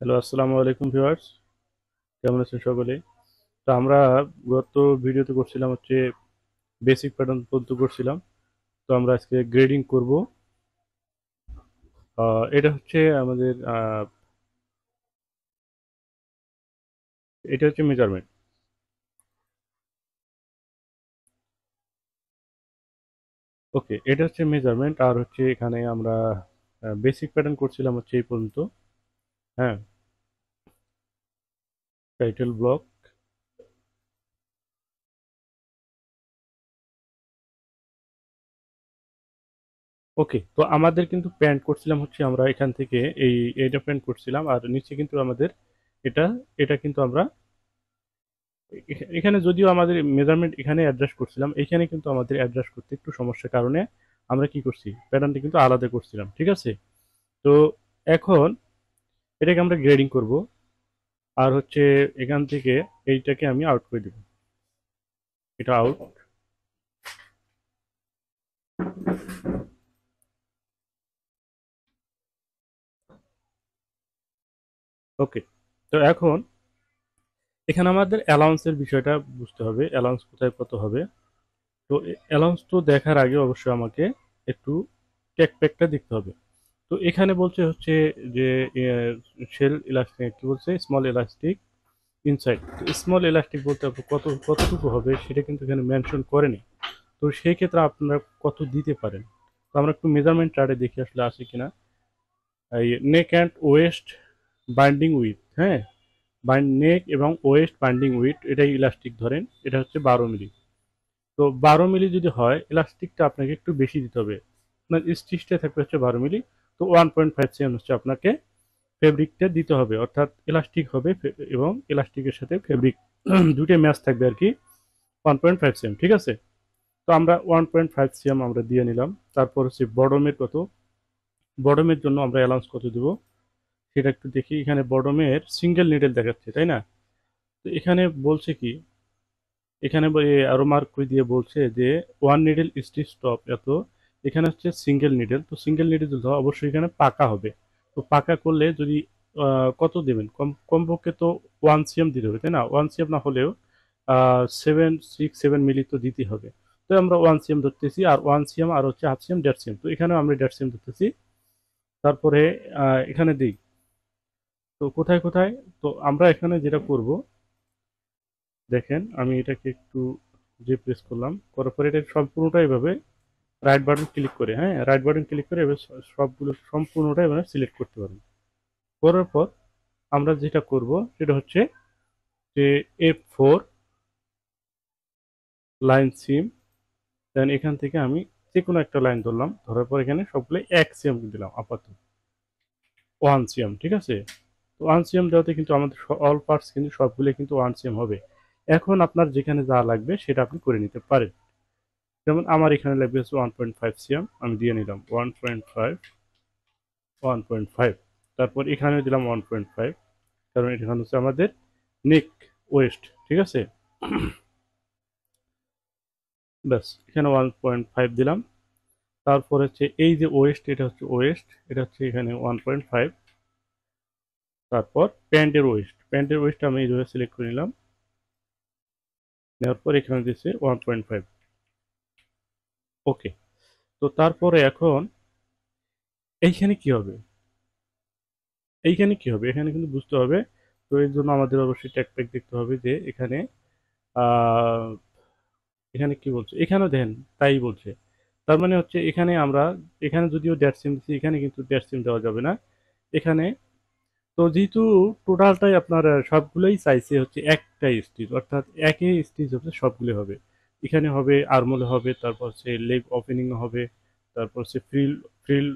hello আসসালামু আলাইকুম viewers কেমন আছেন সকলে তো আমরা গত ভিডিওতে করছিলাম হচ্ছে বেসিক প্যাটার্ন পর্যন্ত করছিলাম তো আমরা আজকে গ্রেডিং করব এটা হচ্ছে আমাদের এটা হচ্ছে মেজারমেন্ট ওকে এটা হচ্ছে মেজারমেন্ট আর হচ্ছে এখানে আমরা বেসিক প্যাটার্ন করছিলাম হচ্ছে এই পর্যন্ত হ্যাঁ টাইটেল ব্লক ওকে তো আমাদের কিন্তু প্যান্ট করছিলাম হচ্ছে আমরা এখান থেকে এই এটা প্যান্ট করছিলাম আর নিচে কিন্তু আমাদের এটা এটা কিন্তু আমরা এখানে যদিও আমাদের মেজারমেন্ট এখানে অ্যাডজাস্ট করছিলাম এখানে কিন্তু আমাদের অ্যাড্রেস করতে একটু সমস্যার কারণে আমরা কি করছি প্যাটার্নটা কিন্তু আলাদা করছিলাম ঠিক আছে তো এখন এটাকে আমরা গ্রেডিং করব আর হচ্ছে এখান থেকে এইটাকে আমি আউট করে দেব এটা আউট ওকে তো এখন এখানে আমাদের অ্যালাউন্সের বিষয়টা বুঝতে হবে অ্যালাউন্স কোথায় কত হবে তো অ্যালাউন্স তো দেখার আগে অবশ্যই আমাকে একটু ট্যাক প্যাকটা দেখতে হবে তো এখানে বলছে হচ্ছে যে শেল ইলাস্টিক কি বলছে small elastic inside small elastic বলতে কত কতটুকু হবে সেটা কিন্তু এখানে মেনশন করেনি তো সেই ক্ষেত্রে আপনারা কত দিতে পারেন তো আমরা একটু মেজারমেন্ট চার্টে দেখি আসলে আছে কিনা এই neck and waist binding with হ্যাঁ নেক এবং ওয়েস্ট বাইন্ডিং উইথ এটাই ইলাস্টিক ধরেন এটা হচ্ছে বারো মিলি তো বারো মিলি যদি হয় ইলাস্টিকটা আপনাকে একটু বেশি দিতে হবে আপনার স্টিচটা থাকবে হচ্ছে বারো মিলি তো ওয়ান পয়েন্ট ফাইভ সেম হচ্ছে আপনাকে ফেব্রিকটা দিতে হবে অর্থাৎ ইলাস্টিক হবে এবং ইলাস্টিকের সাথে ফেব্রিক দুটোই ম্যাচ থাকবে আর কি ওয়ান পয়েন্ট ফাইভ সেম ঠিক আছে তো আমরা ওয়ান পয়েন্ট ফাইভ সিএম আমরা দিয়ে নিলাম তারপর হচ্ছে বডমের কত বডমের জন্য আমরা অ্যালাউন্স কত দেব সেটা একটু দেখি এখানে বডমের সিঙ্গেল নিডেল দেখাচ্ছে তাই না তো এখানে বলছে কি এখানে আরো মার্ক দিয়ে বলছে যে ওয়ান নিডেল স্টিচ স্টপ এত এখানে হচ্ছে সিঙ্গেল নিডেল তো সিঙ্গেল নিডেল দিতে অবশ্যই এখানে পাকা হবে তো পাকা করলে যদি কত দেবেন কম কমপক্ষে তো ওয়ান সিএম দিতে হবে তাই না ওয়ান সিএম না হলেও সেভেন সিক্স সেভেন মিলি তো দিতে হবে তো আমরা ওয়ান সিএম ধরতেছি আর ওয়ান সিএম আর হচ্ছে হাফ সিএম দেড় সিএম তো এখানেও আমরা দেড় সিএম ধরতেছি তারপরে এখানে দিই তো কোথায় কোথায় তো আমরা এখানে যেটা করব দেখেন আমি এটাকে একটু রিপ্লেস করলাম করার পরে এটা সম্পূর্ণটা এভাবে রাইট বাটন ক্লিক করে হ্যাঁ রাইট বাটন ক্লিক করে এবার সবগুলো সম্পূর্ণটা এবার সিলেক্ট করতে পারেন করার পর আমরা যেটা করব সেটা হচ্ছে যে F four line seam then এখান থেকে আমি যে কোনো একটা লাইন ধরলাম ধরার পর এখানে সবগুলো এক সিএম দিলাম আপাতত ওয়ান সিএম ঠিক আছে তো ওয়ান সিএম দেওয়াতে কিন্তু আমাদের অল পার্টস কিন্তু সবগুলো কিন্তু ওয়ান সিএম হবে এখন আপনার যেখানে যা লাগবে সেটা আপনি করে নিতে পারেন যেমন আমার এখানে লাগবে হচ্ছে ওয়ান পয়েন্ট ফাইভ সিএম আমি দিয়ে নিলাম one point five one point five তারপর এখানে দিলাম ওয়ান পয়েন্ট ফাইভ কারণ এখানে হচ্ছে আমাদের নেক ওয়েস্ট ঠিক আছে ব্যাস এখানে ওয়ান পয়েন্ট ফাইভ দিলাম তারপর হচ্ছে এই যে ওয়েস্ট এটা হচ্ছে ওয়েস্ট এটা হচ্ছে এখানে ওয়ান পয়েন্ট ফাইভ তারপর প্যান্টের ওয়েস্ট প্যান্টের ওয়েস্ট আমি এইভাবে সিলেক্ট করে নিলাম নেওয়ার পর এখানে দিচ্ছে ওয়ান পয়েন্ট ফাইভ ওকে তো তারপরে এখন এইখানে কি হবে এইখানে কি হবে এখানে কিন্তু বুঝতে হবে তো এর জন্য আমাদের অবশ্যই ট্যাগ প্যাক দেখতে হবে যে এখানে এখানে কি বলছে এখানেও দেন তাই বলছে তার মানে হচ্ছে এখানে আমরা এখানে যদিও ড্যাট সিম দিচ্ছি এখানে কিন্তু ড্যাট সিম দেওয়া যাবে না এখানে তো যেহেতু টোটালটাই আপনার সবগুলোই চাইছে হচ্ছে একটাই স্টেজ অর্থাৎ একই স্টেজ হচ্ছে সবগুলোই হবে এখানে হবে আর্মলে হবে তারপর সে লেগ ওপেনিংও হবে তারপর সে ফ্রিল ফ্রিল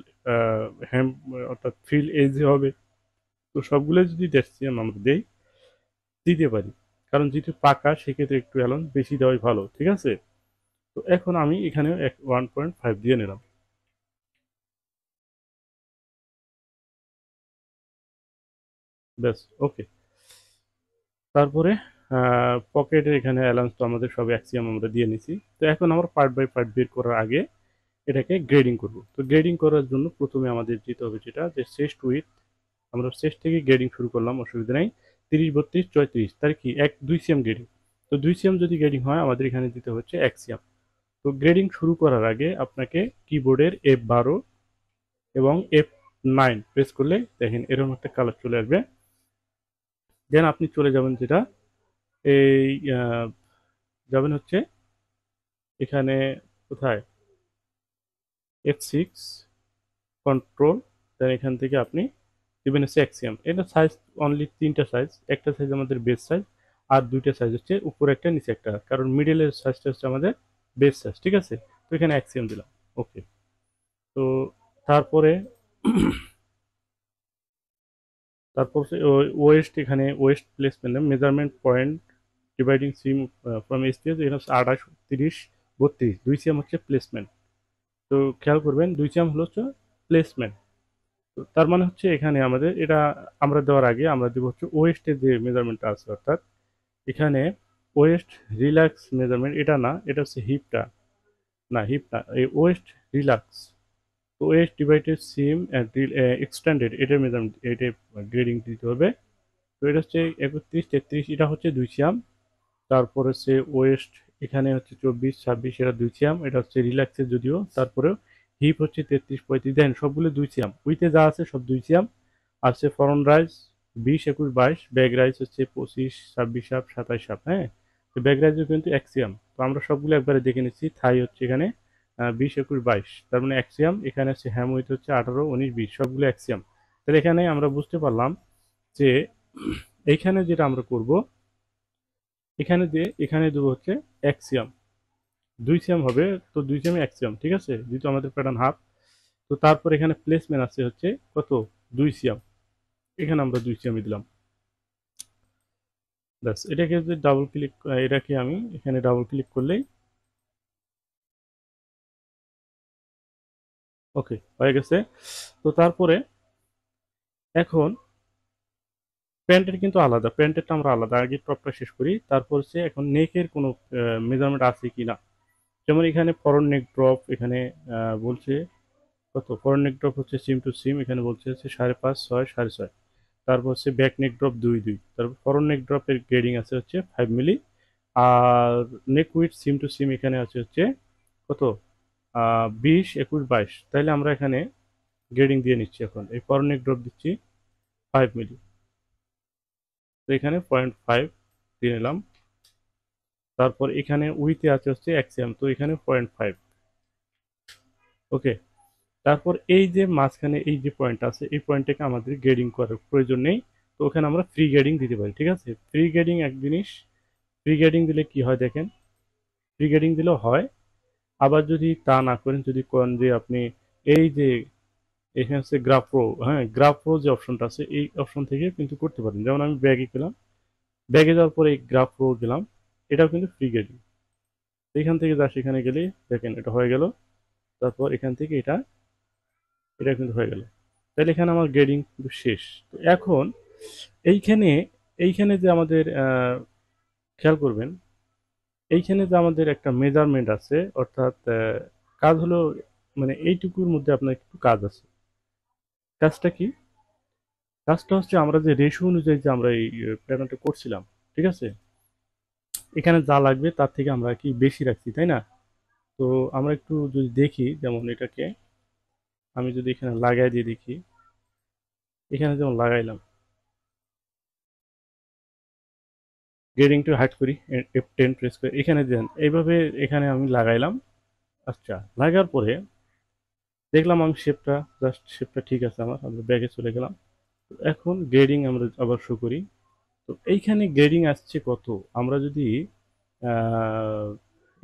হ্যাম অর্থাৎ ফ্রিল এজ হবে তো সবগুলো যদি ডেসিশন আমরা দেই দিতে পারি কারণ যেহেতু পাকা সেক্ষেত্রে একটু অ্যালন বেশি দেওয়াই ভালো ঠিক আছে তো এখন আমি এখানে এক ওয়ান পয়েন্ট ফাইভ দিয়ে নিলাম ব্যাস ওকে তারপরে পকেটের এখানে অ্যালাউন্স তো আমাদের সব অ্যাক্সিয়াম আমরা দিয়ে নিছি তো এখন আমরা পার্ট বাই পার্ট বের করার আগে এটাকে গ্রেডিং করব তো গ্রেডিং করার জন্য প্রথমে আমাদের দিতে হবে যেটা যে শেষ উইথ আমরা শেষ থেকে গ্রেডিং শুরু করলাম অসুবিধা নেই তিরিশ বত্রিশ চৌত্রিশ তার কি এক দুই সিএম গ্রেডিং তো দুই সিএম যদি গ্রেডিং হয় আমাদের এখানে দিতে হচ্ছে এক সিএম তো গ্রেডিং শুরু করার আগে আপনাকে কিবোর্ডের এফ বারো এবং এফ নাইন প্রেস করলে দেখেন এরকম একটা কালার চলে আসবে দেন আপনি চলে যাবেন যেটা এই যাবেন হচ্ছে এখানে কোথায় এফ সিক্স কন্ট্রোল দেন এখান থেকে আপনি দেবেন হচ্ছে অ্যাক্সিয়াম এটা সাইজ অনলি তিনটা সাইজ একটা সাইজ আমাদের বেস সাইজ আর দুইটা সাইজ হচ্ছে উপরে একটা নিচে একটা কারণ মিডিলের সাইজটা হচ্ছে আমাদের বেস সাইজ ঠিক আছে তো এখানে অ্যাক্সিয়াম দিলাম ওকে তো তারপরে তারপর ওয়েস্ট এখানে waist placement measurement point dividing seam from TS এখানে হচ্ছে আঠাশ তিরিশ বত্রিশ দুই সিএম হচ্ছে প্লেসমেন্ট তো খেয়াল করবেন দুই সিএম হলো হচ্ছে প্লেসমেন্ট তো তার মানে হচ্ছে এখানে আমাদের এটা আমরা দেওয়ার আগে আমরা দেবো হচ্ছে ওয়েস্টের যে মেজারমেন্টটা আছে অর্থাৎ এখানে ওয়েস্ট রিল্যাক্স মেজারমেন্ট এটা না এটা হচ্ছে হিপটা না হিপ না এই ওয়েস্ট রিল্যাক্স তো ওয়েস্ট ডিভাইডেড সিম এক্সটেন্ডেড এটার মেজারমেন্ট এটা গ্রেডিং দিতে হবে তো এটা হচ্ছে একত্রিশ তেত্রিশ এটা হচ্ছে দুই সিয়াম তারপর হচ্ছে ওয়েস্ট এখানে হচ্ছে চব্বিশ ছাব্বিশ এটা দুই সিয়াম এটা হচ্ছে রিল্যাক্সের যদিও তারপরেও হিপ হচ্ছে তেত্রিশ পঁয়ত্রিশ দেন সবগুলো দুই সিয়াম উইতে যা আছে সব দুই সিয়াম আছে ফরন রাইস বিশ একুশ বাইশ ব্যাগ রাইস হচ্ছে পঁচিশ ছাব্বিশ সাপ সাতাশ সাপ হ্যাঁ তো ব্যাগ রাইসও কিন্তু এক সিয়াম তো আমরা সবগুলো একবারে দেখে নিচ্ছি থাই হচ্ছে এখানে বিশ একুশ বাইশ তার মানে এক সিয়াম এখানে হচ্ছে উইথ হচ্ছে আঠারো উনিশ বিশ সবগুলো অ্যাক্সিয়াম তাহলে এখানে আমরা বুঝতে পারলাম যে এইখানে যেটা আমরা করব এখানে দিয়ে এখানে দেবো হচ্ছে এক দুই সিয়াম হবে তো দুই সিয়ামে এক সিয়াম ঠিক আছে যেহেতু আমাদের প্যাটার্ন হাফ তো তারপর এখানে প্লেসমেন্ট আছে হচ্ছে কত দুই সিয়াম এখানে আমরা দুই সিয়ামই দিলাম ব্যাস এটাকে যদি ডাবল ক্লিক এটাকে আমি এখানে ডাবল ক্লিক করলেই ওকে হয়ে গেছে তো তারপরে এখন প্যান্টের কিন্তু আলাদা প্যান্টের আমরা আলাদা আগে টপটা শেষ করি তারপর হচ্ছে এখন নেকের কোনো মেজারমেন্ট আছে কি না যেমন এখানে ফরন নেক ড্রপ এখানে বলছে কত ফরন নেক ড্রপ হচ্ছে সিম টু সিম এখানে বলছে হচ্ছে সাড়ে পাঁচ ছয় সাড়ে ছয় তারপর হচ্ছে ব্যাক নেক ড্রপ দুই দুই তারপর ফরন নেক ড্রপের গ্রেডিং আছে হচ্ছে ফাইভ মিলি আর neck with seam to seam এখানে আছে হচ্ছে কত বিশ একুশ বাইশ তাহলে আমরা এখানে গ্রেডিং দিয়ে নিচ্ছি এখন এই ফরন নেক ড্রপ দিচ্ছি ফাইভ মিলি তো এখানে পয়েন্ট ফাইভ দিয়ে নিলাম তারপর এখানে উইতে আছে হচ্ছে অ্যাক্সিয়াম তো এখানে পয়েন্ট ফাইভ ওকে তারপর এই যে মাঝখানে এই যে পয়েন্ট আছে এই পয়েন্টটাকে আমাদের গ্রেডিং করার প্রয়োজন নেই তো ওখানে আমরা ফ্রি গ্রেডিং দিতে পারি ঠিক আছে ফ্রি গ্রেডিং এক জিনিস ফ্রি গ্রেডিং দিলে কি হয় দেখেন ফ্রি গ্রেডিং দিলেও হয় আবার যদি তা না করেন যদি করেন যে আপনি এই যে এখানে আছে গ্রাফ প্রো হ্যাঁ গ্রাফ প্রো যে অপশনটা আছে এই অপশন থেকে কিন্তু করতে পারেন যেমন আমি ব্যাগে গেলাম ব্যাগে যাওয়ার পরে এই গ্রাফ প্রো গেলাম এটাও কিন্তু ফ্রি গেলি এখান থেকে যা সেখানে গেলে দেখেন এটা হয়ে গেল তারপর এখান থেকে এটা এটা কিন্তু হয়ে গেল তাহলে এখানে আমার গ্রেডিং কিন্তু শেষ তো এখন এইখানে এইখানে যে আমাদের খেয়াল করবেন এইখানে যে আমাদের একটা মেজারমেন্ট আছে অর্থাৎ কাজ হলো মানে এইটুকুর মধ্যে আপনার একটু কাজ আছে কাজটা কি কাজটা হচ্ছে আমরা যে রেশু অনুযায়ী যে আমরা এই প্যাটার্নটা করছিলাম ঠিক আছে এখানে যা লাগবে তার থেকে আমরা কি বেশি রাখছি তাই না তো আমরা একটু যদি দেখি যেমন এটাকে আমি যদি এখানে লাগাই দিয়ে দেখি এখানে যেমন লাগাইলাম গ্রেডিং টু হাইট করি এফ টেন প্রেস করি এখানে দেন এইভাবে এখানে আমি লাগাইলাম আচ্ছা লাগার পরে দেখলাম আমি শেপটা জাস্ট শেপটা ঠিক আছে আমার আমরা ব্যাগে চলে গেলাম এখন গ্রেডিং আমরা আবার শো করি তো এইখানে গ্রেডিং আসছে কত আমরা যদি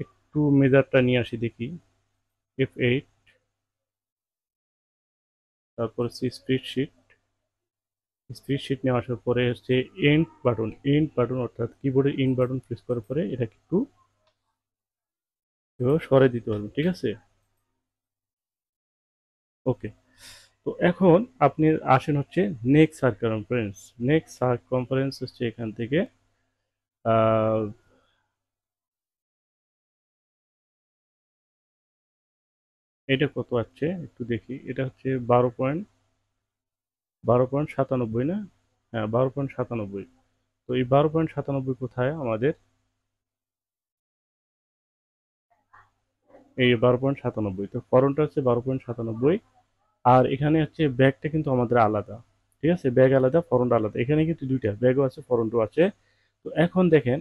একটু মেজারটা নিয়ে আসি দেখি এফ এইট তারপর হচ্ছে স্প্রিডশিট স্প্রিডশিট নিয়ে আসার পরে হচ্ছে এন্ড বাটন এন্ড বাটন অর্থাৎ কিবোর্ডের এন্ড বাটন প্রেস করার পরে এটাকে একটু সরে দিতে পারবেন ঠিক আছে ওকে তো এখন আপনি আসেন হচ্ছে নেক্সট কনফারেন্স নেক্সট কনফারেন্স হচ্ছে এখান থেকে এটা কত আছে একটু দেখি এটা হচ্ছে বারো পয়েন্ট বারো পয়েন্ট সাতানব্বই না হ্যাঁ বারো পয়েন্ট সাতানব্বই তো এই বারো পয়েন্ট সাতানব্বই কোথায় আমাদের এই বারো পয়েন্ট সাতানব্বই তো ফরনটা হচ্ছে বারো পয়েন্ট সাতানব্বই আর এখানে হচ্ছে ব্যাগটা কিন্তু আমাদের আলাদা ঠিক আছে ব্যাগ আলাদা ফরনটা আলাদা এখানে কিন্তু দুইটা ব্যাগও আছে ফরনটাও আছে তো এখন দেখেন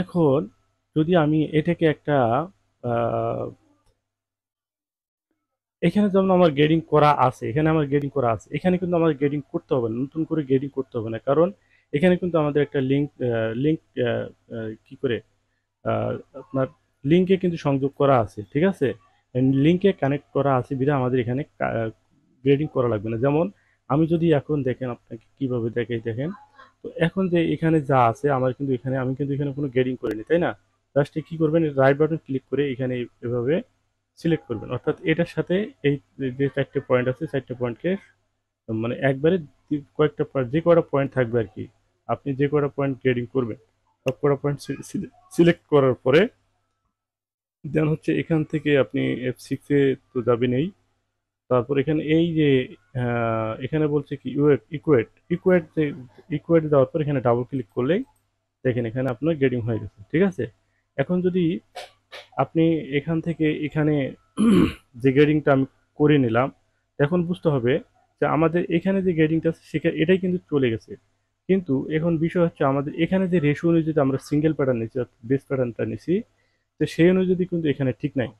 এখন যদি আমি এটাকে একটা এখানে যেমন আমার গ্রেডিং করা আছে এখানে আমার গ্রেডিং করা আছে এখানে কিন্তু আমার গ্রেডিং করতে হবে না নতুন করে গ্রেডিং করতে হবে না কারণ এখানে কিন্তু আমাদের একটা লিঙ্ক লিঙ্ক কি করে আপনার লিঙ্কে কিন্তু সংযোগ করা আছে ঠিক আছে লিঙ্কে কানেক্ট করা আছে বিধা আমাদের এখানে গ্রেডিং করা লাগবে না যেমন আমি যদি এখন দেখেন আপনাকে কিভাবে দেখে দেখেন তো এখন যে এখানে যা আছে আমার কিন্তু এখানে আমি কিন্তু এখানে কোনো গ্রেডিং করিনি তাই না জাস্ট কি করবেন রাইট বাটন ক্লিক করে এখানে এভাবে সিলেক্ট করবেন অর্থাৎ এটার সাথে এই যে চারটে পয়েন্ট আছে চারটে পয়েন্টকে মানে একবারে কয়েকটা যে কটা পয়েন্ট থাকবে আর কি আপনি যে কটা পয়েন্ট গ্রেডিং করবেন সবকটা পয়েন্ট সিলেক্ট করার পরে দেন হচ্ছে এখান থেকে আপনি এফ সিক্সে তো যাবেনই তারপর এখানে এই যে এখানে বলছে কি ইউএট ইকুয়েট ইকুয়েট যে ইকুয়েট দেওয়ার পর এখানে ডাবল ক্লিক করলেই দেখেন এখানে আপনার গেডিং হয়ে গেছে ঠিক আছে এখন যদি আপনি এখান থেকে এখানে যে গেডিংটা আমি করে নিলাম এখন বুঝতে হবে যে আমাদের এখানে যে গেডিংটা আছে সেখানে এটাই কিন্তু চলে গেছে কিন্তু এখন বিষয় হচ্ছে আমাদের এখানে যে রেশু অনুযায়ী আমরা সিঙ্গেল প্যাটার্ন নিচ্ছি অর্থাৎ বেস প্যাটার্নটা নিছি তো সেই অনুযায়ী কিন্তু এখানে ঠিক নাই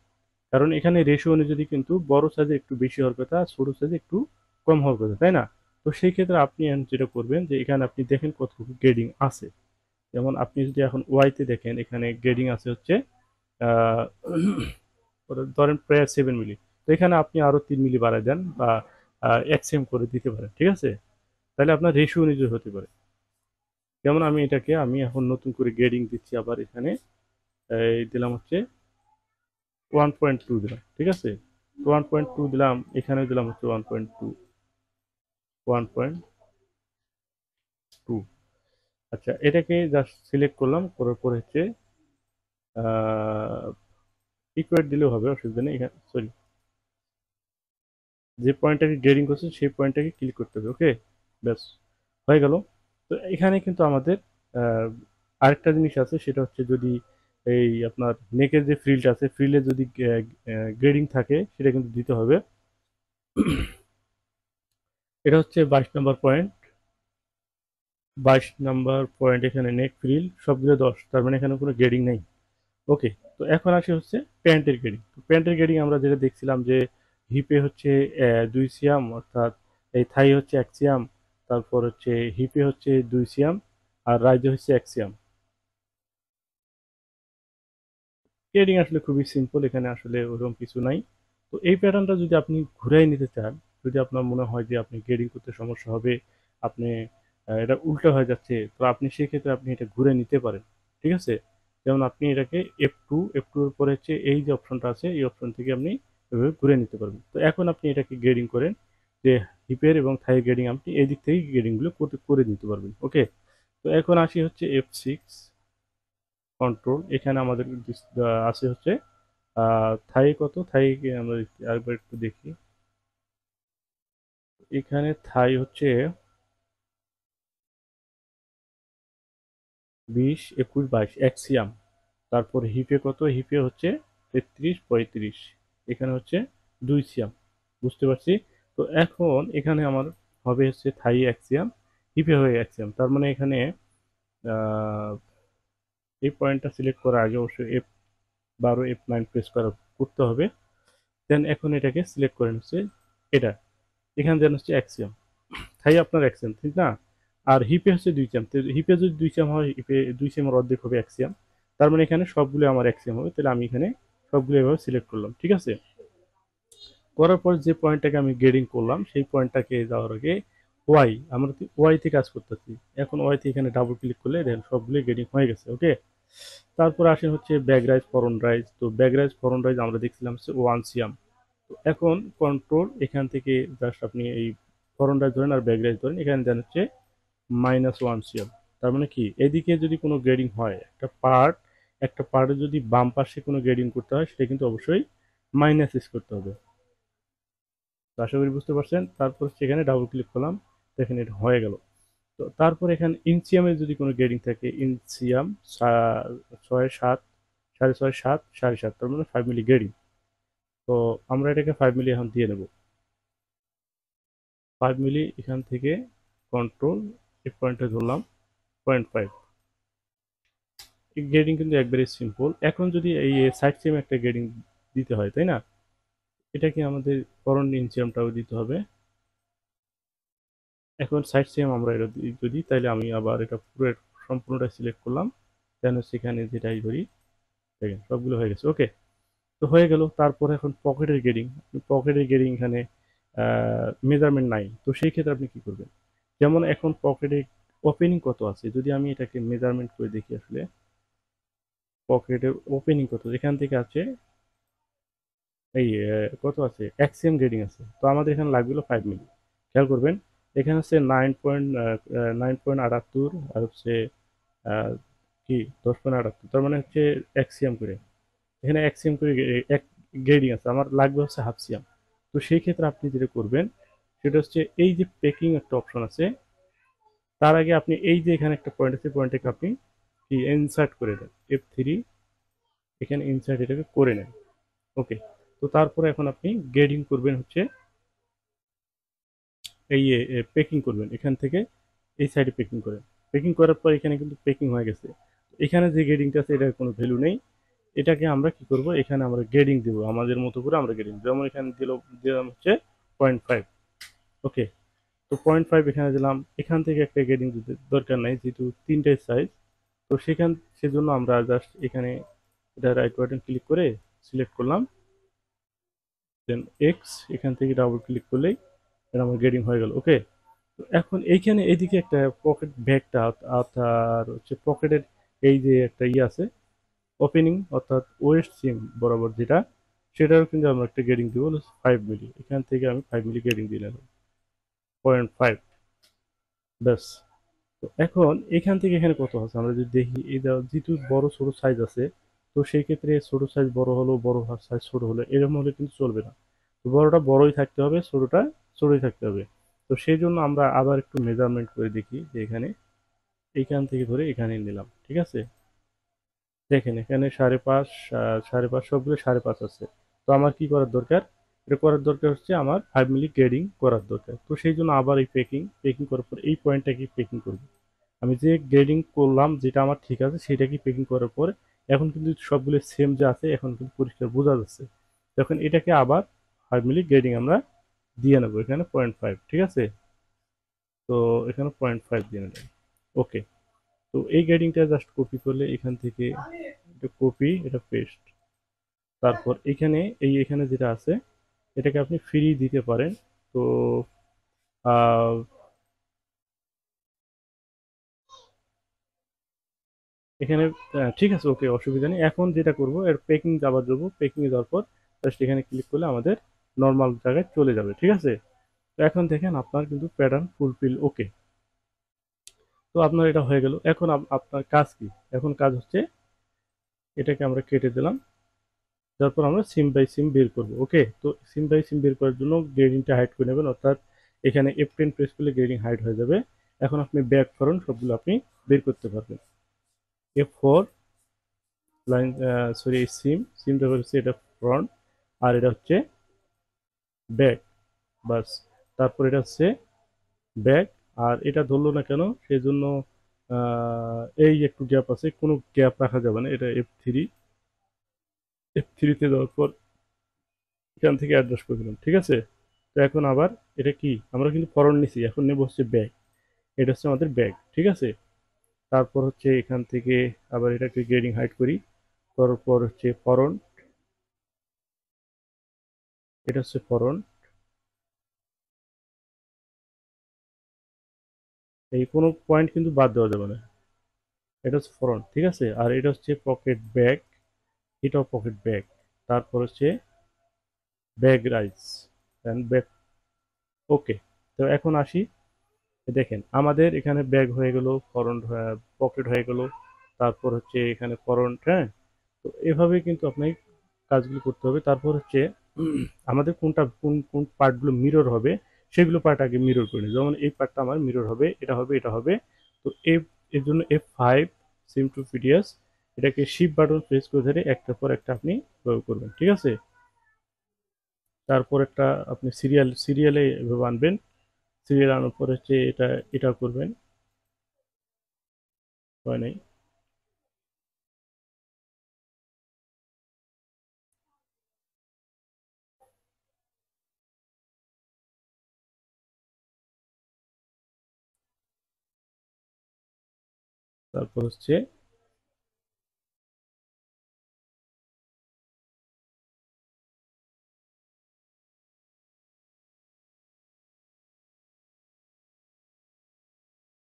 কারণ এখানে রেশু অনুযায়ী কিন্তু বড় সাইজে একটু বেশি হওয়ার কথা ছোটো সাইজে একটু কম হওয়ার কথা তাই না তো সেই ক্ষেত্রে আপনি যেটা করবেন যে এখানে আপনি দেখেন কতটুকু গ্রেডিং আছে যেমন আপনি যদি এখন ওয়াইতে দেখেন এখানে গ্রেডিং আছে হচ্ছে ধরেন প্রায় সেভেন মিলি তো এখানে আপনি আরও তিন মিলি বাড়ায় দেন বা এক সেম করে দিতে পারেন ঠিক আছে তাহলে আপনার রেশু অনুযায়ী হতে পারে যেমন আমি এটাকে আমি এখন নতুন করে গ্রেডিং দিচ্ছি আবার এখানে এই দিলাম হচ্ছে ওয়ান পয়েন্ট টু দিলাম ঠিক আছে ওয়ান পয়েন্ট টু দিলাম এখানেও দিলাম হচ্ছে one point two one point two আচ্ছা এটাকে জাস্ট সিলেক্ট করলাম করার পরে হচ্ছে ইকুয়েট দিলেও হবে অসুবিধা নেই এখানে সরি যে পয়েন্টটাকে গ্রেডিং করছে সেই পয়েন্টটাকে ক্লিক করতে হবে ওকে ব্যাস হয়ে গেল তো এখানে কিন্তু আমাদের আরেকটা জিনিস আছে সেটা হচ্ছে যদি এই আপনার নেকের যে ফ্রিলটা আছে ফ্রিলে যদি গ্রেডিং থাকে সেটা কিন্তু দিতে হবে এটা হচ্ছে বাইশ নম্বর পয়েন্ট বাইশ নাম্বার পয়েন্ট এখানে নেক ফ্রিল সবগুলো দশ তার মানে এখানে কোনো গ্রেডিং নেই ওকে তো এখন আসে হচ্ছে প্যান্টের গ্রেডিং তো প্যান্টের গ্রেডিং আমরা যেটা দেখছিলাম যে হিপে হচ্ছে দুই সিয়াম অর্থাৎ এই থাই হচ্ছে এক সিয়াম তারপর হচ্ছে হিপে হচ্ছে দুই সিয়াম আর রাইজো হচ্ছে এক সিয়াম ট্রেডিং আসলে খুবই সিম্পল এখানে আসলে ওরকম কিছু নাই তো এই প্যাটার্নটা যদি আপনি ঘুরাই নিতে চান যদি আপনার মনে হয় যে আপনি গ্রেডিং করতে সমস্যা হবে আপনি এটা উল্টা হয়ে যাচ্ছে তো আপনি সেক্ষেত্রে আপনি এটা ঘুরে নিতে পারেন ঠিক আছে যেমন আপনি এটাকে এফ টু এফ টুর পরে হচ্ছে এই যে অপশনটা আছে এই অপশন থেকে আপনি এভাবে ঘুরে নিতে পারবেন তো এখন আপনি এটাকে গ্রেডিং করেন যে হিপের এবং থাই গ্রেডিং আপনি এই দিক থেকে গ্রেডিংগুলো করে দিতে পারবেন ওকে তো এখন আসি হচ্ছে এফ সিক্স কন্ট্রোল এখানে আমাদের আসে হচ্ছে থাই কত থাই আমরা আরেকবার একটু দেখি এখানে থাই হচ্ছে বিশ একুশ বাইশ অ্যাক্সিয়াম তারপর হিপে কত হিপে হচ্ছে তেত্রিশ পঁয়ত্রিশ এখানে হচ্ছে দুই সিয়াম বুঝতে পারছি তো এখন এখানে আমার হবে হচ্ছে থাই অ্যাক্সিয়াম হিপে হয়ে অ্যাক্সিয়াম তার মানে এখানে এই পয়েন্টটা সিলেক্ট করার আগে অবশ্যই এফ বারো এফ নাইন প্রেস করা করতে হবে দেন এখন এটাকে সিলেক্ট করে হচ্ছে এটা এখানে দেন হচ্ছে অ্যাক্সিয়াম থাই আপনার অ্যাক্সিয়াম ঠিক না আর হিপে হচ্ছে দুই চাম হিপে যদি দুই চাম হয় হিপে দুই চামের অর্ধেক হবে অ্যাক্সিয়াম তার মানে এখানে সবগুলো আমার অ্যাক্সিয়াম হবে তাহলে আমি এখানে সবগুলো এভাবে সিলেক্ট করলাম ঠিক আছে করার পর যে পয়েন্টটাকে আমি গ্রেডিং করলাম সেই পয়েন্টটাকে যাওয়ার আগে ওয়াই আমরা ওয়াইতে কাজ করতেছি এখন ওয়াইতে এখানে ডাবল ক্লিক করলে দেখেন সবগুলি গ্রেডিং হয়ে গেছে ওকে তারপর আসে হচ্ছে ব্যাক রাইজ ফরন রাইজ তো ব্যাক রাইজ ফরন রাইজ আমরা দেখছিলাম হচ্ছে ওয়ান সিয়াম তো এখন কন্ট্রোল এখান থেকে জাস্ট আপনি এই ফরন রাইজ ধরেন আর ব্যাক রাইজ ধরেন এখানে দেন হচ্ছে মাইনাস ওয়ান সিয়াম তার মানে কি এদিকে যদি কোনো গ্রেডিং হয় একটা পার্ট একটা পার্টে যদি বাম পাশে কোনো গ্রেডিং করতে হয় সেটা কিন্তু অবশ্যই মাইনাস ইস করতে হবে আশা করি বুঝতে পারছেন তারপর সেখানে ডাবল ক্লিক করলাম দেখেন এটা হয়ে গেল তো তারপর এখানে ইনসিয়ামের যদি কোনো গ্রেডিং থাকে ইনসিয়াম ছয় সাত সাড়ে ছয় সাত সাড়ে সাত তার মানে ফাইভ মিলি গ্রেডিং তো আমরা এটাকে ফাইভ মিলি এখন দিয়ে নেব ফাইভ মিলি এখান থেকে কন্ট্রোল এই পয়েন্টে ধরলাম পয়েন্ট ফাইভ গ্রেডিং কিন্তু একবারে সিম্পল এখন যদি এই সাইড সিম একটা গ্রেডিং দিতে হয় তাই না এটাকে আমাদের করণীয় সিএমটাও দিতে হবে এখন সাইড সিএম আমরা এটা যদি তাহলে আমি আবার এটা পুরো সম্পূর্ণটা সিলেক্ট করলাম যেন সেখানে যেটাই ধরি দেখেন সবগুলো হয়ে গেছে ওকে তো হয়ে গেল তারপর এখন পকেটের গেডিং পকেটের গেডিং এখানে মেজারমেন্ট নাই তো সেই ক্ষেত্রে আপনি কি করবেন যেমন এখন পকেটে ওপেনিং কত আছে যদি আমি এটাকে মেজারমেন্ট করে দেখি আসলে পকেটের ওপেনিং কত যেখান থেকে আছে এই কত আছে এক্সিএম গ্রেডিং আছে তো আমাদের এখানে লাগবে ফাইভ মিলি খেয়াল করবেন এখানে হচ্ছে নাইন পয়েন্ট নাইন পয়েন্ট আটাত্তর আর হচ্ছে কি দশ পয়েন্ট আটাত্তর তার মানে হচ্ছে এক্সিএম করে এখানে এক্সিএম করে এক গ্রেডিং আছে আমার লাগবে হচ্ছে হাফসিয়াম তো সেই ক্ষেত্রে আপনি যেটা করবেন সেটা হচ্ছে এই যে পেকিং একটা অপশন আছে তার আগে আপনি এই যে এখানে একটা পয়েন্ট আছে পয়েন্টটাকে আপনি ইনসার্ট করে দেন এফ থ্রি এখানে ইনসার্ট এটাকে করে নেন ওকে তো তারপরে এখন আপনি গ্রেডিং করবেন হচ্ছে এই প্যাকিং করবেন এখান থেকে এই সাইডে প্যাকিং করেন প্যাকিং করার পর এখানে কিন্তু প্যাকিং হয়ে গেছে এখানে যে গ্রেডিংটা আছে এটার কোনো ভ্যালু নেই এটাকে আমরা কি করব এখানে আমরা গ্রেডিং দেব আমাদের মতো করে আমরা গ্রেডিং যেমন এখানে দিল দিলাম হচ্ছে পয়েন্ট ফাইভ ওকে তো পয়েন্ট ফাইভ এখানে দিলাম এখান থেকে একটা গ্রেডিং দিতে দরকার নাই যেহেতু তিনটে সাইজ তো সেখান সেজন্য আমরা জাস্ট এখানে এটা রাইট বাটন ক্লিক করে সিলেক্ট করলাম দেন এক্স এখান থেকে ডাবল ক্লিক করলেই এটা আমার গ্রেডিং হয়ে গেল ওকে তো এখন এইখানে এইদিকে একটা পকেট ব্যাগটা আর হচ্ছে পকেটের এই যে একটা ইয়ে আছে ওপেনিং অর্থাৎ ওয়েস্ট সিম বরাবর যেটা সেটারও কিন্তু আমরা একটা গ্রেডিং দিব ফাইভ মিলি এখান থেকে আমি ফাইভ মিলি গ্রেডিং দিয়ে নেব পয়েন্ট ফাইভ ব্যাস তো এখন এখান থেকে এখানে কত আছে আমরা যদি দেখি এই যেহেতু বড় ছোট সাইজ আছে তো সেই ক্ষেত্রে ছোটো সাইজ বড় হলো বড় সাইজ ছোটো হলো এরকম হলে কিন্তু চলবে না তো বড়টা বড়ই থাকতে হবে ছোটোটা ছোটোই থাকতে হবে তো সেই জন্য আমরা আবার একটু মেজারমেন্ট করে দেখি যে এখানে এইখান থেকে ধরে এখানে নিলাম ঠিক আছে দেখেন এখানে সাড়ে পাঁচ সাড়ে পাঁচ সবগুলো সাড়ে পাঁচ আছে তো আমার কি করার দরকার এটা করার দরকার হচ্ছে আমার ফাইভ মিলি গ্রেডিং করার দরকার তো সেই জন্য আবার এই প্যাকিং প্যাকিং করার পর এই পয়েন্টটাকে প্যাকিং করবো আমি যে গ্রেডিং করলাম যেটা আমার ঠিক আছে সেটাকে প্যাকিং করার পর এখন কিন্তু সবগুলো সেম যে আছে এখন কিন্তু পরিষ্কার বোঝা যাচ্ছে তখন এটাকে আবার মিলি গ্রেডিং আমরা দিয়ে নেবো এখানে পয়েন্ট ফাইভ ঠিক আছে তো এখানে পয়েন্ট ফাইভ দিয়ে নেবেন ওকে তো এই গ্রেডিংটা জাস্ট কপি করলে এখান থেকে এটা কপি এটা পেস্ট তারপর এখানে এই এখানে যেটা আছে এটাকে আপনি ফ্রি দিতে পারেন তো এখানে ঠিক আছে ওকে অসুবিধা নেই এখন যেটা করব এর পেকিং যাবার দেবো পেকিংয়ে যাওয়ার পর জাস্ট এখানে ক্লিক করলে আমাদের নর্মাল জায়গায় চলে যাবে ঠিক আছে তো এখন দেখেন আপনার কিন্তু প্যাটার্ন ফুলফিল ওকে তো আপনার এটা হয়ে গেল এখন আপনার কাজ কি এখন কাজ হচ্ছে এটাকে আমরা কেটে দিলাম তারপর আমরা সিম বাই সিম বের করব ওকে তো সিম বাই সিম বের করার জন্য গ্রেডিংটা হাইড করে নেবেন অর্থাৎ এখানে এফ টেন প্রেস করলে গ্রেডিং হাইড হয়ে যাবে এখন আপনি ব্যাক ফরন সবগুলো আপনি বের করতে পারবেন এ ফোর লাইন সরি এই সিম সিমটা হচ্ছে এটা ফ্রন্ট আর এটা হচ্ছে ব্যাক বাস তারপর এটা হচ্ছে ব্যাক আর এটা ধরলো না কেন সেই জন্য এই একটু গ্যাপ আছে কোনো গ্যাপ রাখা যাবে না এটা এফ থ্রি এফ থ্রিতে দেওয়ার পর এখান থেকে অ্যাডজাস্ট করে দিলাম ঠিক আছে তো এখন আবার এটা কি আমরা কিন্তু ফরন নিছি এখন নেব হচ্ছে ব্যাগ এটা হচ্ছে আমাদের ব্যাগ ঠিক আছে তারপর হচ্ছে এখান থেকে আবার এটা একটু গ্রেডিং হাইট করি করার পর হচ্ছে ফরন্ট এটা হচ্ছে ফরন্ট এই কোনো পয়েন্ট কিন্তু বাদ দেওয়া যাবে না এটা হচ্ছে ফরন্ট ঠিক আছে আর এটা হচ্ছে পকেট ব্যাগ এটাও পকেট ব্যাগ তারপর হচ্ছে ব্যাগ রাইস ব্যাগ ওকে তো এখন আসি দেখেন আমাদের এখানে ব্যাগ হয়ে গেল ফরন পকেট হয়ে গেল তারপর হচ্ছে এখানে ফরন হ্যাঁ তো এভাবে কিন্তু আপনাকে কাজগুলো করতে হবে তারপর হচ্ছে আমাদের কোনটা কোন কোন পার্টগুলো মিরর হবে সেগুলো পার্ট আগে মিরর করে নিই যেমন এই পার্টটা আমার মিরর হবে এটা হবে এটা হবে তো এফ এর জন্য F five seam to PDS এটাকে শিপ বাটন প্রেস করে ধরে একটার পর একটা আপনি প্রয়োগ করবেন ঠিক আছে তারপর একটা আপনি সিরিয়াল সিরিয়ালে এভাবে আনবেন থ্রি রান উপর হচ্ছে এটা এটা করবেন হয় নাই তারপর হচ্ছে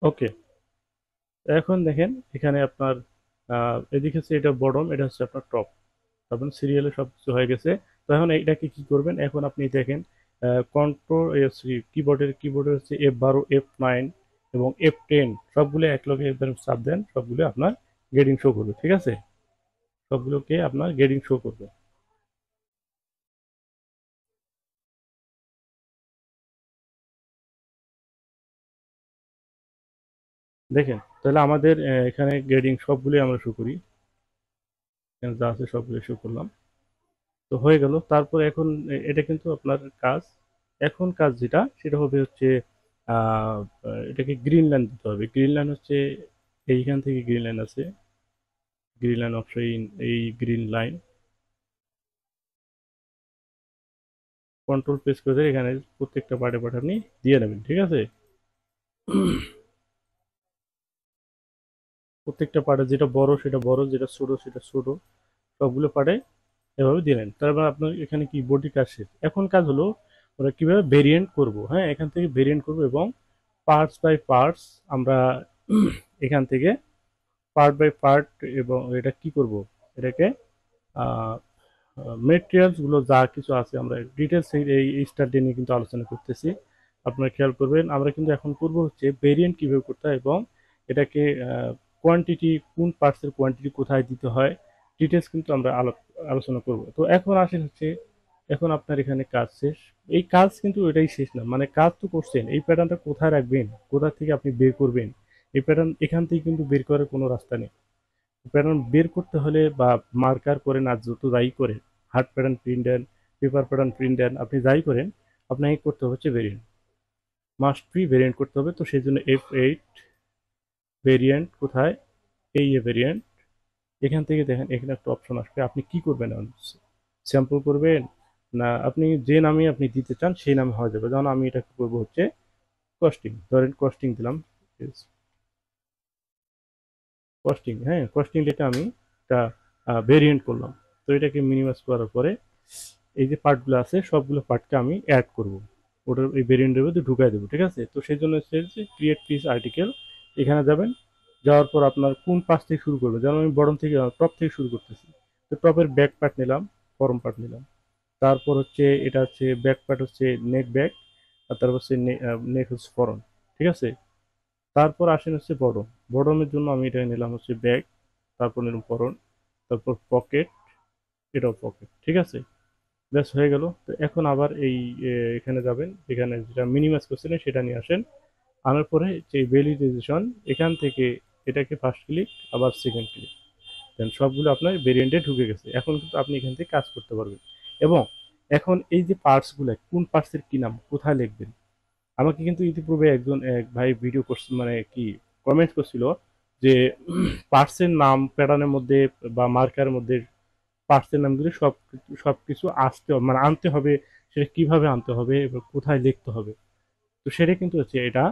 ওকে এখন দেখেন এখানে আপনার এদিকে হচ্ছে এটা বটম এটা হচ্ছে আপনার টপ তারপর সিরিয়ালে সব কিছু হয়ে গেছে তো এখন এটাকে কি করবেন এখন আপনি দেখেন কন্ট্রোল কিবোর্ডের কিবোর্ডের হচ্ছে এফ বারো এফ নাইন এবং এফ টেন সবগুলো এক লগে চাপ দেন সবগুলো আপনার গেডিং শো করবে ঠিক আছে সবগুলোকে আপনার গেডিং শো করবে দেখেন তাহলে আমাদের এখানে গ্রেডিং সবগুলি আমরা শো করি এখানে যা আছে সবগুলো শো করলাম তো হয়ে গেল তারপর এখন এটা কিন্তু আপনার কাজ এখন কাজ যেটা সেটা হবে হচ্ছে এটাকে গ্রিন লাইন দিতে হবে গ্রিন লাইন হচ্ছে এইখান থেকে গ্রিন লাইন আছে গ্রিন লাইন অপশন এই গ্রিন লাইন কন্ট্রোল পেস করে এখানে প্রত্যেকটা পার্টে পার্ট আপনি দিয়ে নেবেন ঠিক আছে প্রত্যেকটা পার্টে যেটা বড় সেটা বড় যেটা ছোটো সেটা ছোট সবগুলো পার্টে এভাবে দিলেন তারপর আপনার এখানে কি বডি কাজ শেষ এখন কাজ হলো আমরা কীভাবে ভেরিয়েন্ট করব হ্যাঁ এখান থেকে ভেরিয়েন্ট করব এবং পার্টস বাই পার্টস আমরা এখান থেকে পার্ট বাই পার্ট এবং এটা কি করব এটাকে মেটেরিয়ালসগুলো যা কিছু আছে আমরা ডিটেলস এই স্টাডি নিয়ে কিন্তু আলোচনা করতেছি আপনারা খেয়াল করবেন আমরা কিন্তু এখন করব হচ্ছে ভেরিয়েন্ট কীভাবে করতে হয় এবং এটাকে কোয়ান্টিটি কোন পার্টসের কোয়ান্টিটি কোথায় দিতে হয় ডিটেলস কিন্তু আমরা আলোচনা করব তো এখন আসেন হচ্ছে এখন আপনার এখানে কাজ শেষ এই কাজ কিন্তু এটাই শেষ না মানে কাজ তো করছেন এই প্যাটার্নটা কোথায় রাখবেন কোথা থেকে আপনি বের করবেন এই প্যাটার্ন এখান থেকে কিন্তু বের করার কোনো রাস্তা নেই প্যাটার্ন বের করতে হলে বা মার্কার করেন আর যত যাই করেন হার্ড প্যাটার্ন প্রিন্ট দেন পেপার প্যাটার্ন প্রিন্ট দেন আপনি যাই করেন আপনাকে করতে হচ্ছে ভেরিয়েন্ট মাস্ট প্রি ভেরিয়েন্ট করতে হবে তো সেই জন্য এফ এইট ভেরিয়েন্ট কোথায় এই এ ভেরিয়েন্ট এখান থেকে দেখেন এখানে একটা অপশন আসবে আপনি কি করবেন স্যাম্পল করবেন না আপনি যে নামে আপনি দিতে চান সেই নামে হয়ে যাবে যেমন আমি এটা করবো হচ্ছে কস্টিং ধরেন কস্টিং দিলাম কস্টিং হ্যাঁ কস্টিং ডেটা আমি এটা ভেরিয়েন্ট করলাম তো এটাকে মিনিমাইজ করার পরে এই যে পার্টগুলো আছে সবগুলো পার্টকে আমি অ্যাড করব ওটার এই ভেরিয়েন্টের মধ্যে ঢুকাই দেবো ঠিক আছে তো সেই জন্য ক্রিয়েট পিস আর্টিকেল এখানে যাবেন যাওয়ার পর আপনার কোন পাশ থেকে শুরু করবেন যেমন আমি বটম থেকে টপ থেকে শুরু করতেছি তো টপের ব্যাক পার্ট নিলাম ফরম পার্ট নিলাম তারপর হচ্ছে এটা হচ্ছে ব্যাক পার্ট হচ্ছে নেক ব্যাক আর তারপর হচ্ছে নেক হচ্ছে ফরন ঠিক আছে তারপর আসেন হচ্ছে বটম বটমের জন্য আমি এটা নিলাম হচ্ছে ব্যাক তারপর নিলাম ফরম তারপর পকেট এটাও পকেট ঠিক আছে ব্যাস হয়ে গেল তো এখন আবার এই এখানে যাবেন এখানে যেটা মিনিমাইজ করছিলেন সেটা নিয়ে আসেন আনার পরে যে ভ্যালিডেশন এখান থেকে এটাকে ফার্স্ট ক্লিক আবার সেকেন্ড ক্লিক দেন সবগুলো আপনার ভেরিয়েন্টে ঢুকে গেছে এখন কিন্তু আপনি এখান থেকে কাজ করতে পারবেন এবং এখন এই যে পার্টসগুলো কোন পার্টসের কী নাম কোথায় লিখবেন আমাকে কিন্তু ইতিপূর্বে একজন এক ভাই ভিডিও করছে মানে কি কমেন্ট করছিল যে পার্টসের নাম প্যাটার্নের মধ্যে বা মার্কার মধ্যে পার্টসের নামগুলি সব সব কিছু আসতে মানে আনতে হবে সেটা কিভাবে আনতে হবে এবং কোথায় লিখতে হবে তো সেটা কিন্তু হচ্ছে এটা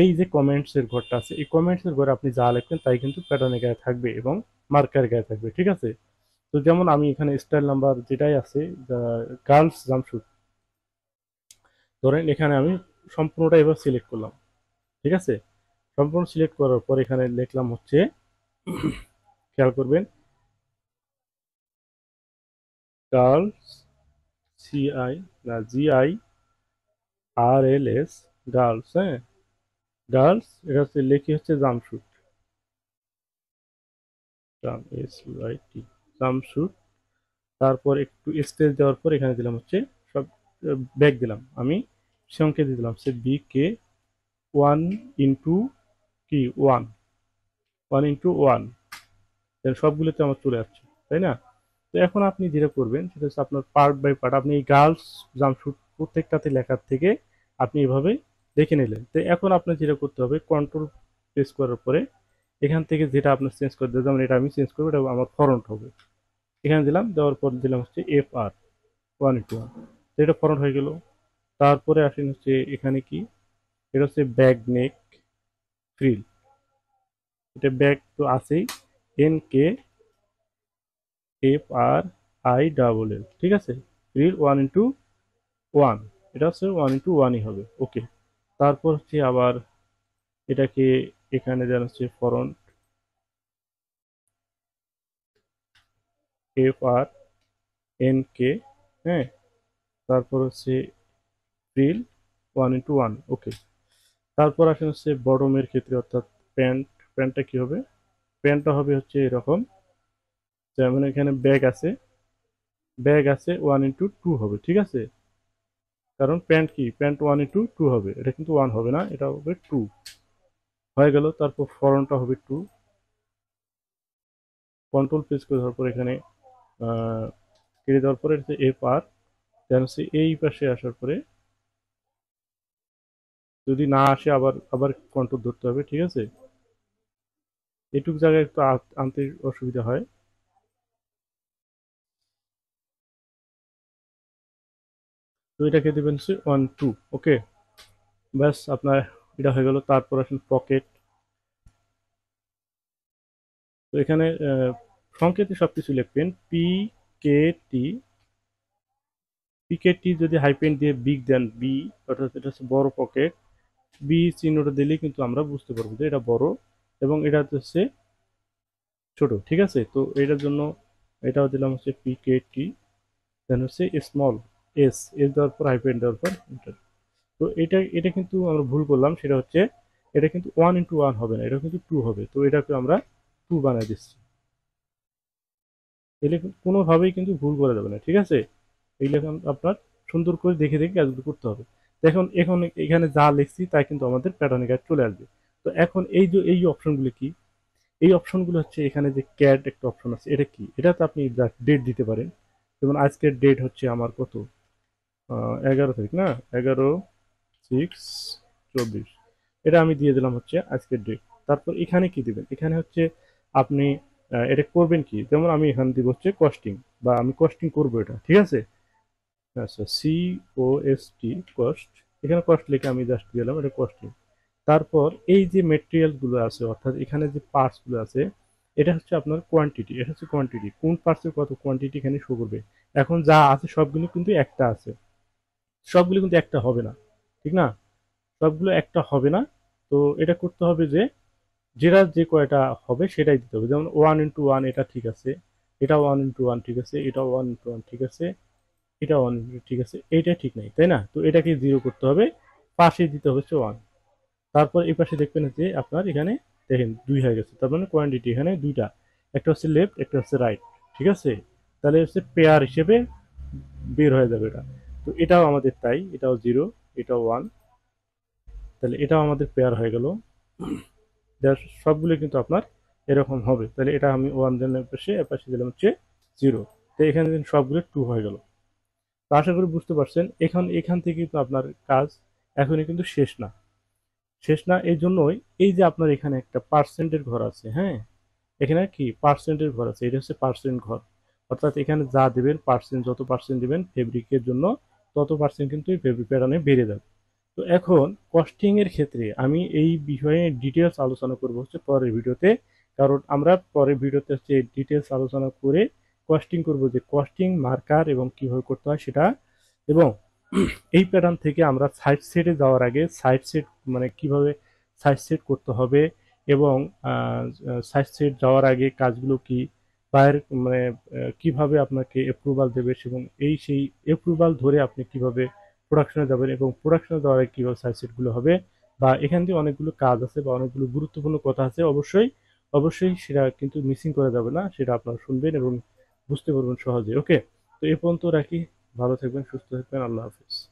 এই যে কমেন্টসের ঘরটা আছে এই কমেন্টসের ঘরে আপনি যা লিখবেন তাই কিন্তু প্যাটার্নের গায়ে থাকবে এবং মার্কার গায়ে থাকবে ঠিক আছে তো যেমন আমি এখানে স্টাইল নাম্বার যেটাই আছে গার্লস জাম্পশুট ধরেন এখানে আমি সম্পূর্ণটা এবার সিলেক্ট করলাম ঠিক আছে সম্পূর্ণ সিলেক্ট করার পর এখানে লিখলাম হচ্ছে খেয়াল করবেন গার্লস সিআই না GI R L S girls হ্যাঁ গার্লস এটা হচ্ছে লেখি হচ্ছে জামশুট জামশুট তারপর একটু স্টেজ দেওয়ার পর এখানে দিলাম হচ্ছে সব ব্যাগ দিলাম আমি সংখ্যা দিয়ে দিলাম সে বি কে ওয়ান ইন্টু কি ওয়ান ওয়ান ইন্টু ওয়ান সবগুলোতে আমার চলে আসছে তাই না তো এখন আপনি যেটা করবেন সেটা হচ্ছে আপনার পার্ট বাই পার্ট আপনি এই গার্লস জামসুট প্রত্যেকটাতে লেখার থেকে আপনি এভাবে দেখে নিলেন তো এখন আপনার যেটা করতে হবে কন্ট্রোল প্রেস করার পরে এখান থেকে যেটা আপনার চেঞ্জ করে দেবে যেমন এটা আমি চেঞ্জ করবো এটা আমার ফরন্ট হবে এখানে দিলাম দেওয়ার পর দিলাম হচ্ছে F R one into one তো এটা ফরন্ট হয়ে গেল তারপরে আসেন হচ্ছে এখানে কি এটা হচ্ছে ব্যাক নেক ফ্রিল এটা ব্যাক তো আছেই N K F R I double L ঠিক আছে রিল ওয়ান ইন্টু ওয়ান এটা হচ্ছে ওয়ান ইন্টু ওয়ানই হবে ওকে তারপর হচ্ছে আবার এটাকে এখানে যেন হচ্ছে ফরন্ট এফ আর এন কে হ্যাঁ তারপর হচ্ছে frill one into one okay তারপর আসেন হচ্ছে বড়মের ক্ষেত্রে অর্থাৎ প্যান্ট প্যান্টটা কি হবে প্যান্টটা হবে হচ্ছে এরকম যেমন এখানে ব্যাগ আছে ব্যাগ আছে ওয়ান ইন্টু টু হবে ঠিক আছে কারণ প্যান্ট কি প্যান্ট ওয়ান ইন্টু টু হবে এটা কিন্তু ওয়ান হবে না এটা হবে টু হয়ে গেল তারপর ফরনটা হবে টু কন্ট্রোল পেজ করে ধরার পর এখানে কেটে দেওয়ার পরে এটা এফ আর দেন এই পাশে আসার পরে যদি না আসে আবার আবার কন্ট্রোল ধরতে হবে ঠিক আছে এটুক জায়গায় একটু আনতে অসুবিধা হয় তো এটাকে দেবেন হচ্ছে ওয়ান টু ওকে ব্যাস আপনার এটা হয়ে গেল তারপর আসেন পকেট তো এখানে সংকেতে সব কিছু লিখবেন পি কে টি টি যদি হাইপেন দিয়ে বিগ দেন বি অর্থাৎ এটা হচ্ছে বড় পকেট বি চিহ্নটা দিলে কিন্তু আমরা বুঝতে পারবো যে এটা বড় এবং এটা হচ্ছে ছোট ঠিক আছে তো এটার জন্য এটাও দিলাম হচ্ছে পিকেটি দেন হচ্ছে স্মল এস এস দেওয়ার পর হাইপেন দেওয়ার পর ইন্টার তো এটা এটা কিন্তু আমরা ভুল করলাম সেটা হচ্ছে এটা কিন্তু ওয়ান ইন্টু ওয়ান হবে না এটা কিন্তু টু হবে তো এটাকে আমরা টু বানাই দিচ্ছি এলে কোনোভাবেই কিন্তু ভুল করা যাবে না ঠিক আছে এইগুলো আপনার সুন্দর করে দেখে দেখে কাজগুলো করতে হবে দেখুন এখন এখানে যা লিখছি তাই কিন্তু আমাদের প্যাটার্নে গাইড চলে আসবে তো এখন এই যে এই অপশনগুলো কি এই অপশনগুলো হচ্ছে এখানে যে ক্যাড একটা অপশন আছে এটা কি এটাতে আপনি ডেট দিতে পারেন যেমন আজকের ডেট হচ্ছে আমার কত এগারো তারিখ না এগারো সিক্স চব্বিশ এটা আমি দিয়ে দিলাম হচ্ছে আজকের ডেট তারপর এখানে কি দিবেন এখানে হচ্ছে আপনি এটা করবেন কি যেমন আমি এখানে দিব হচ্ছে কস্টিং বা আমি কস্টিং করব এটা ঠিক আছে আচ্ছা C O S T cost এখানে কস্ট লিখে আমি জাস্ট দিলাম এটা কস্টিং তারপর এই যে মেটেরিয়ালগুলো আছে অর্থাৎ এখানে যে পার্টসগুলো আছে এটা হচ্ছে আপনার কোয়ান্টিটি এটা হচ্ছে কোয়ান্টিটি কোন পার্টসের কত কোয়ান্টিটি এখানে শো করবে এখন যা আছে সবগুলো কিন্তু একটা আছে সবগুলি কিন্তু একটা হবে না ঠিক না সবগুলো একটা হবে না তো এটা করতে হবে যে যেটা যে কয়টা হবে সেটাই দিতে হবে যেমন ওয়ান ইন্টু ওয়ান এটা ঠিক আছে এটা ওয়ান ইন্টু ওয়ান ঠিক আছে এটা ওয়ান ইন্টু ওয়ান ঠিক আছে এটা ওয়ান ইন্টু ঠিক আছে এটা ঠিক নাই তাই না তো এটাকে জিরো করতে হবে পাশে দিতে হবে হচ্ছে ওয়ান তারপর এই পাশে দেখবেন যে আপনার এখানে দেখেন দুই হয়ে গেছে তার মানে কোয়ান্টিটি এখানে দুইটা একটা হচ্ছে লেফট একটা হচ্ছে রাইট ঠিক আছে তাহলে হচ্ছে পেয়ার হিসেবে বের হয়ে যাবে এটা তো এটাও আমাদের তাই এটাও জিরো এটাও ওয়ান তাহলে এটাও আমাদের পেয়ার হয়ে গেল দেখ সবগুলো কিন্তু আপনার এরকম হবে তাহলে এটা আমি ওয়ান দিলাম পাশে এর পাশে দিলাম হচ্ছে জিরো তো এখানে সবগুলো টু হয়ে গেল তো আশা করি বুঝতে পারছেন এখন এখান থেকে কিন্তু আপনার কাজ এখনই কিন্তু শেষ না শেষ না এই জন্যই এই যে আপনার এখানে একটা পার্সেন্টের ঘর আছে হ্যাঁ এখানে কি পার্সেন্টের ঘর আছে এটা হচ্ছে পার্সেন্ট ঘর অর্থাৎ এখানে যা দেবেন পার্সেন্ট যত পার্সেন্ট দেবেন ফেব্রিকের জন্য তত পার্সেন্ট কিন্তু এই প্যাটার্নে বেড়ে যাবে তো এখন কস্টিংয়ের ক্ষেত্রে আমি এই বিষয়ে ডিটেলস আলোচনা করব হচ্ছে পরের ভিডিওতে কারণ আমরা পরের ভিডিওতে হচ্ছে ডিটেলস আলোচনা করে কস্টিং করব যে কস্টিং মার্কার এবং কীভাবে করতে হয় সেটা এবং এই প্যাটার্ন থেকে আমরা সাইড সেটে যাওয়ার আগে সাইড সেট মানে কিভাবে সাইড সেট করতে হবে এবং সাইড সেট যাওয়ার আগে কাজগুলো কি বায়ের মানে কিভাবে আপনাকে অ্যাপ্রুভাল দেবে এবং এই সেই অ্যাপ্রুভাল ধরে আপনি কিভাবে প্রোডাকশনে যাবেন এবং প্রোডাকশনে যাওয়ার আগে কীভাবে সাইটসিটগুলো হবে বা এখান থেকে অনেকগুলো কাজ আছে বা অনেকগুলো গুরুত্বপূর্ণ কথা আছে অবশ্যই অবশ্যই সেটা কিন্তু মিসিং করা যাবে না সেটা আপনারা শুনবেন এবং বুঝতে পারবেন সহজে ওকে তো এ পর্যন্ত রাখি ভালো থাকবেন সুস্থ থাকবেন আল্লাহ হাফিজ